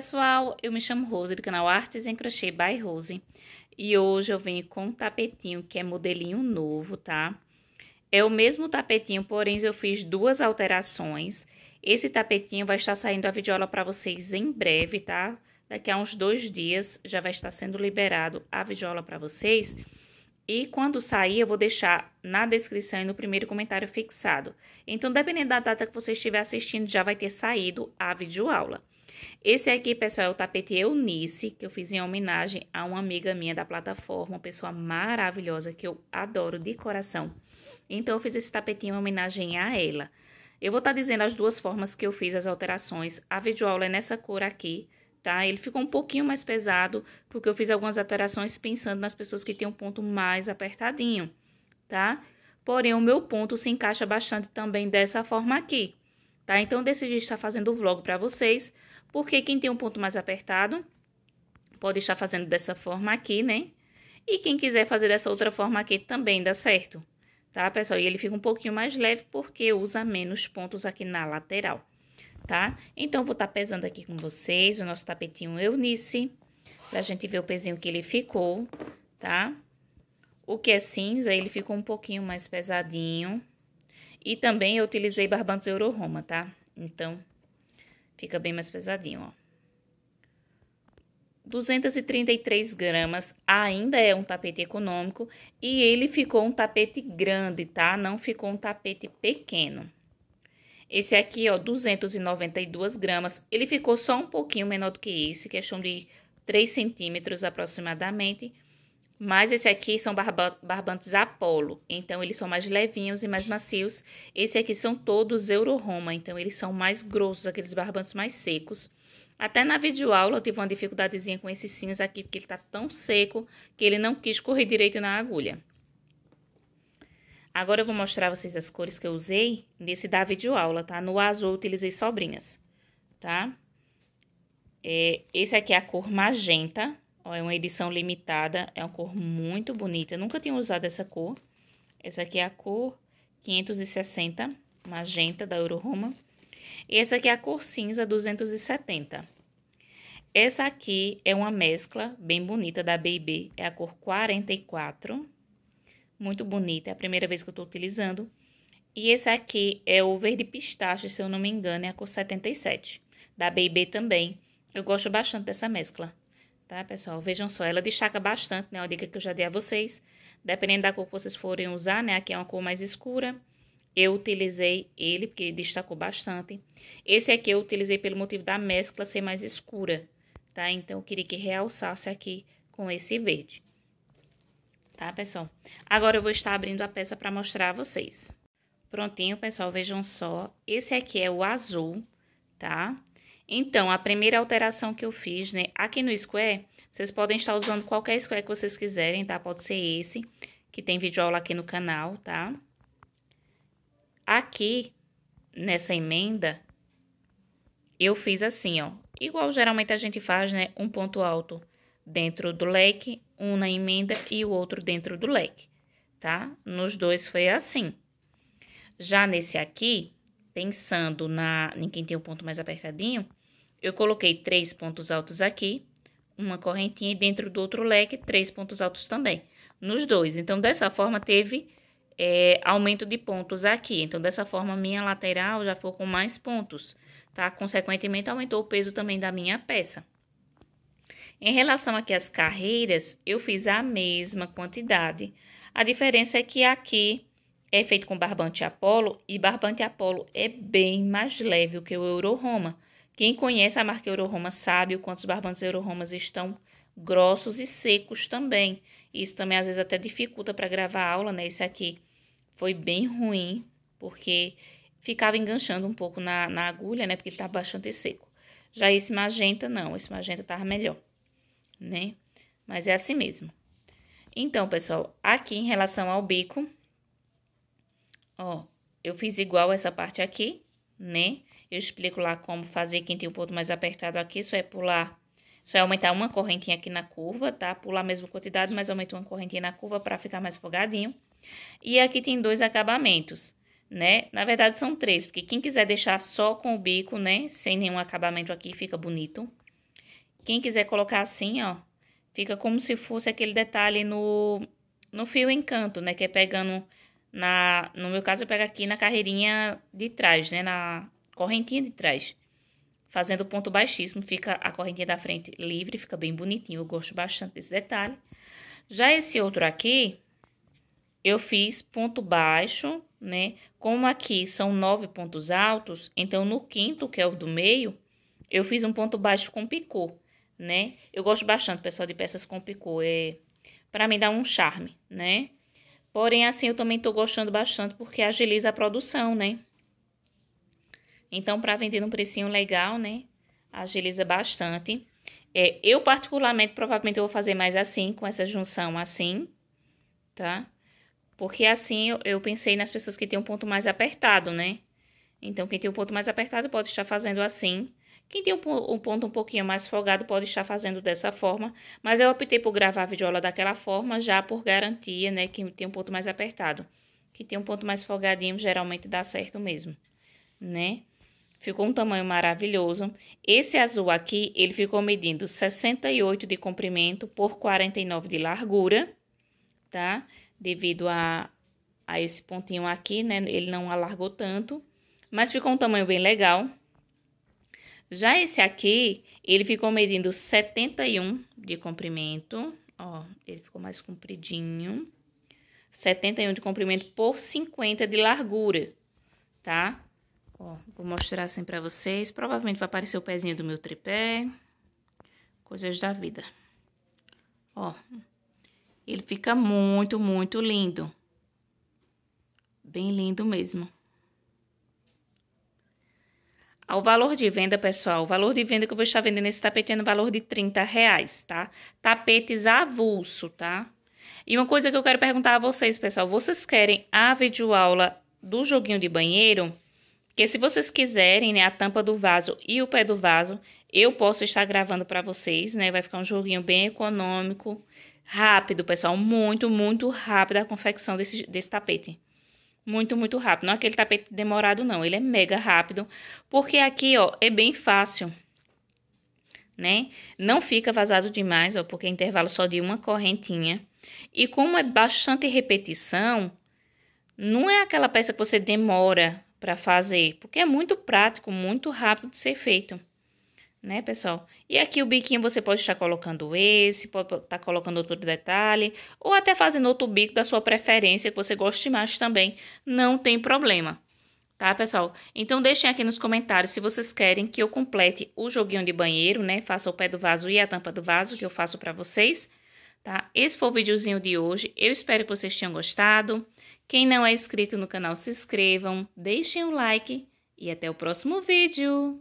pessoal, eu me chamo Rose do canal Artes em Crochê by Rose e hoje eu venho com um tapetinho que é modelinho novo, tá? É o mesmo tapetinho, porém eu fiz duas alterações. Esse tapetinho vai estar saindo a videoaula para vocês em breve, tá? Daqui a uns dois dias já vai estar sendo liberado a videoaula para vocês. E quando sair, eu vou deixar na descrição e no primeiro comentário fixado. Então, dependendo da data que você estiver assistindo, já vai ter saído a videoaula. Esse aqui, pessoal, é o tapete Eunice, que eu fiz em homenagem a uma amiga minha da plataforma, uma pessoa maravilhosa que eu adoro de coração. Então, eu fiz esse tapetinho em homenagem a ela. Eu vou estar tá dizendo as duas formas que eu fiz as alterações. A videoaula é nessa cor aqui, tá? Ele ficou um pouquinho mais pesado, porque eu fiz algumas alterações pensando nas pessoas que têm um ponto mais apertadinho, tá? Porém, o meu ponto se encaixa bastante também dessa forma aqui tá? Então, eu decidi estar fazendo o vlog para vocês, porque quem tem um ponto mais apertado pode estar fazendo dessa forma aqui, né? E quem quiser fazer dessa outra forma aqui também dá certo, tá, pessoal? E ele fica um pouquinho mais leve porque usa menos pontos aqui na lateral, tá? Então, vou estar tá pesando aqui com vocês o nosso tapetinho Eunice, pra gente ver o pezinho que ele ficou, tá? O que é cinza, ele ficou um pouquinho mais pesadinho, e também eu utilizei barbantes Euro Roma, tá? Então, fica bem mais pesadinho, ó. 233 gramas ainda é um tapete econômico e ele ficou um tapete grande, tá? Não ficou um tapete pequeno. Esse aqui, ó, 292 gramas, ele ficou só um pouquinho menor do que esse, questão de 3 centímetros aproximadamente, mas esse aqui são barbantes Apollo, então eles são mais levinhos e mais macios. Esse aqui são todos Euro-Roma, então eles são mais grossos, aqueles barbantes mais secos. Até na videoaula eu tive uma dificuldadezinha com esse cinza aqui, porque ele tá tão seco que ele não quis correr direito na agulha. Agora eu vou mostrar a vocês as cores que eu usei nesse da videoaula, tá? No azul eu utilizei sobrinhas, tá? É, esse aqui é a cor magenta, Ó, é uma edição limitada, é uma cor muito bonita. Eu nunca tinha usado essa cor. Essa aqui é a cor 560, magenta da Euroroma. E essa aqui é a cor cinza 270. Essa aqui é uma mescla bem bonita da B&B, é a cor 44. Muito bonita, é a primeira vez que eu tô utilizando. E esse aqui é o verde pistache, se eu não me engano, é a cor 77. Da B&B também. Eu gosto bastante dessa mescla tá, pessoal? Vejam só, ela destaca bastante, né? Uma dica que eu já dei a vocês. Dependendo da cor que vocês forem usar, né? Aqui é uma cor mais escura. Eu utilizei ele, porque ele destacou bastante. Esse aqui eu utilizei pelo motivo da mescla ser mais escura, tá? Então, eu queria que realçasse aqui com esse verde. Tá, pessoal? Agora, eu vou estar abrindo a peça para mostrar a vocês. Prontinho, pessoal, vejam só. Esse aqui é o azul, tá? Então, a primeira alteração que eu fiz, né, aqui no Square, vocês podem estar usando qualquer Square que vocês quiserem, tá? Pode ser esse, que tem vídeo aula aqui no canal, tá? Aqui, nessa emenda, eu fiz assim, ó, igual geralmente a gente faz, né, um ponto alto dentro do leque, um na emenda e o outro dentro do leque, tá? Nos dois foi assim. Já nesse aqui, pensando na, em quem tem o ponto mais apertadinho, eu coloquei três pontos altos aqui, uma correntinha e dentro do outro leque, três pontos altos também, nos dois. Então, dessa forma, teve é, aumento de pontos aqui. Então, dessa forma, minha lateral já foi com mais pontos, tá? Consequentemente, aumentou o peso também da minha peça. Em relação aqui às carreiras, eu fiz a mesma quantidade. A diferença é que aqui é feito com barbante Apollo e barbante Apollo é bem mais leve do que o Euro Roma. Quem conhece a marca Euroroma sabe o quanto os barbantes Euroromas estão grossos e secos também. Isso também às vezes até dificulta para gravar aula, né? Esse aqui foi bem ruim, porque ficava enganchando um pouco na, na agulha, né? Porque tá bastante seco. Já esse magenta, não. Esse magenta tava melhor, né? Mas é assim mesmo. Então, pessoal, aqui em relação ao bico, ó, eu fiz igual essa parte aqui, né? Eu explico lá como fazer quem tem o ponto mais apertado aqui, só é pular, só é aumentar uma correntinha aqui na curva, tá? Pular a mesma quantidade, mas aumenta uma correntinha na curva para ficar mais folgadinho. E aqui tem dois acabamentos, né? Na verdade são três, porque quem quiser deixar só com o bico, né, sem nenhum acabamento aqui, fica bonito. Quem quiser colocar assim, ó, fica como se fosse aquele detalhe no, no fio encanto, né? Que é pegando na, no meu caso eu pego aqui na carreirinha de trás, né? Na correntinha de trás, fazendo ponto baixíssimo, fica a correntinha da frente livre, fica bem bonitinho, eu gosto bastante desse detalhe. Já esse outro aqui, eu fiz ponto baixo, né? Como aqui são nove pontos altos, então no quinto, que é o do meio, eu fiz um ponto baixo com picô, né? Eu gosto bastante, pessoal, de peças com picô, é... Pra mim dá um charme, né? Porém, assim, eu também tô gostando bastante porque agiliza a produção, né? Então, para vender num precinho legal, né? Agiliza bastante. É, eu, particularmente, provavelmente eu vou fazer mais assim, com essa junção assim, tá? Porque assim eu, eu pensei nas pessoas que têm um ponto mais apertado, né? Então, quem tem um ponto mais apertado pode estar fazendo assim. Quem tem um, um ponto um pouquinho mais folgado pode estar fazendo dessa forma. Mas eu optei por gravar a videoaula daquela forma, já por garantia, né? que tem um ponto mais apertado. Que tem um ponto mais folgadinho, geralmente dá certo mesmo, né? Ficou um tamanho maravilhoso. Esse azul aqui, ele ficou medindo 68 de comprimento por 49 de largura, tá? Devido a, a esse pontinho aqui, né? Ele não alargou tanto, mas ficou um tamanho bem legal. Já esse aqui, ele ficou medindo 71 de comprimento, ó, ele ficou mais compridinho. 71 de comprimento por 50 de largura, tá? Ó, vou mostrar assim pra vocês. Provavelmente vai aparecer o pezinho do meu tripé. Coisas da vida. Ó, ele fica muito, muito lindo. Bem lindo mesmo. O valor de venda, pessoal, o valor de venda que eu vou estar vendendo esse tapete é no valor de 30 reais, tá? Tapetes avulso, tá? E uma coisa que eu quero perguntar a vocês, pessoal, vocês querem a videoaula do joguinho de banheiro? Porque se vocês quiserem, né, a tampa do vaso e o pé do vaso, eu posso estar gravando para vocês, né? Vai ficar um joguinho bem econômico, rápido, pessoal. Muito, muito rápido a confecção desse, desse tapete. Muito, muito rápido. Não é aquele tapete demorado, não. Ele é mega rápido. Porque aqui, ó, é bem fácil, né? Não fica vazado demais, ó, porque é intervalo só de uma correntinha. E como é bastante repetição, não é aquela peça que você demora para fazer, porque é muito prático, muito rápido de ser feito, né, pessoal? E aqui o biquinho você pode estar colocando esse, pode estar tá colocando outro detalhe, ou até fazendo outro bico da sua preferência, que você goste mais também, não tem problema. Tá, pessoal? Então, deixem aqui nos comentários se vocês querem que eu complete o joguinho de banheiro, né? Faça o pé do vaso e a tampa do vaso, que eu faço para vocês, tá? Esse foi o videozinho de hoje. Eu espero que vocês tenham gostado quem não é inscrito no canal, se inscrevam, deixem o like e até o próximo vídeo!